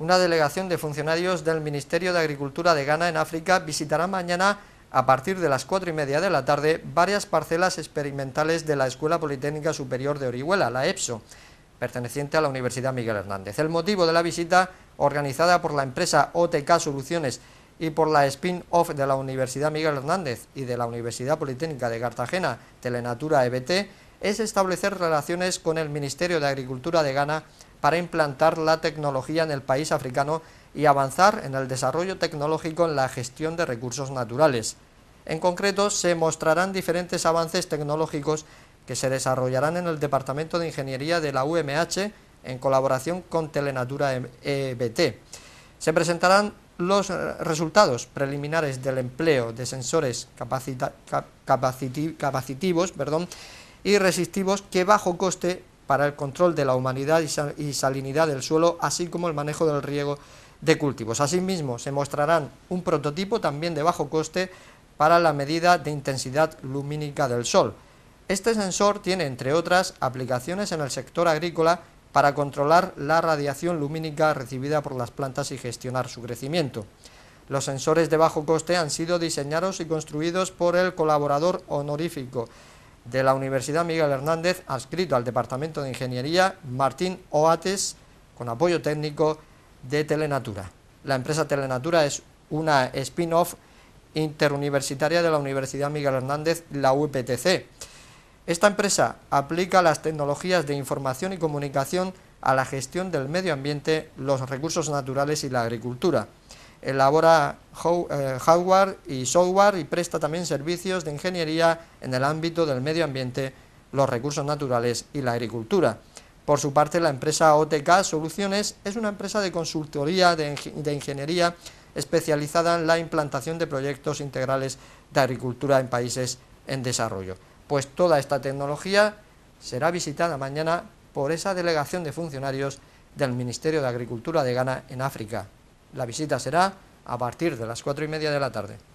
una delegación de funcionarios del Ministerio de Agricultura de Ghana en África visitará mañana a partir de las cuatro y media de la tarde varias parcelas experimentales de la Escuela Politécnica Superior de Orihuela, la EPSO, perteneciente a la Universidad Miguel Hernández. El motivo de la visita, organizada por la empresa OTK Soluciones y por la spin-off de la Universidad Miguel Hernández y de la Universidad Politécnica de Cartagena, Telenatura EBT, es establecer relaciones con el Ministerio de Agricultura de Ghana para implantar la tecnología en el país africano y avanzar en el desarrollo tecnológico en la gestión de recursos naturales. En concreto, se mostrarán diferentes avances tecnológicos que se desarrollarán en el Departamento de Ingeniería de la UMH en colaboración con Telenatura EBT. Se presentarán los eh, resultados preliminares del empleo de sensores capacitivos y resistivos que bajo coste para el control de la humanidad y salinidad del suelo, así como el manejo del riego de cultivos. Asimismo, se mostrarán un prototipo también de bajo coste para la medida de intensidad lumínica del sol. Este sensor tiene, entre otras, aplicaciones en el sector agrícola para controlar la radiación lumínica recibida por las plantas y gestionar su crecimiento. Los sensores de bajo coste han sido diseñados y construidos por el colaborador honorífico de la Universidad Miguel Hernández, adscrito al Departamento de Ingeniería Martín Oates, con apoyo técnico de Telenatura. La empresa Telenatura es una spin-off interuniversitaria de la Universidad Miguel Hernández, la UPTC. Esta empresa aplica las tecnologías de información y comunicación a la gestión del medio ambiente, los recursos naturales y la agricultura elabora eh, hardware y software y presta también servicios de ingeniería en el ámbito del medio ambiente, los recursos naturales y la agricultura. Por su parte, la empresa OTK Soluciones es una empresa de consultoría de, ingeniería especializada en la implantación de proyectos integrales de agricultura en países en desarrollo. Pues toda esta tecnología será visitada mañana por esa delegación de funcionarios del Ministerio de Agricultura de Ghana en África. La visita será a partir de las cuatro y media de la tarde.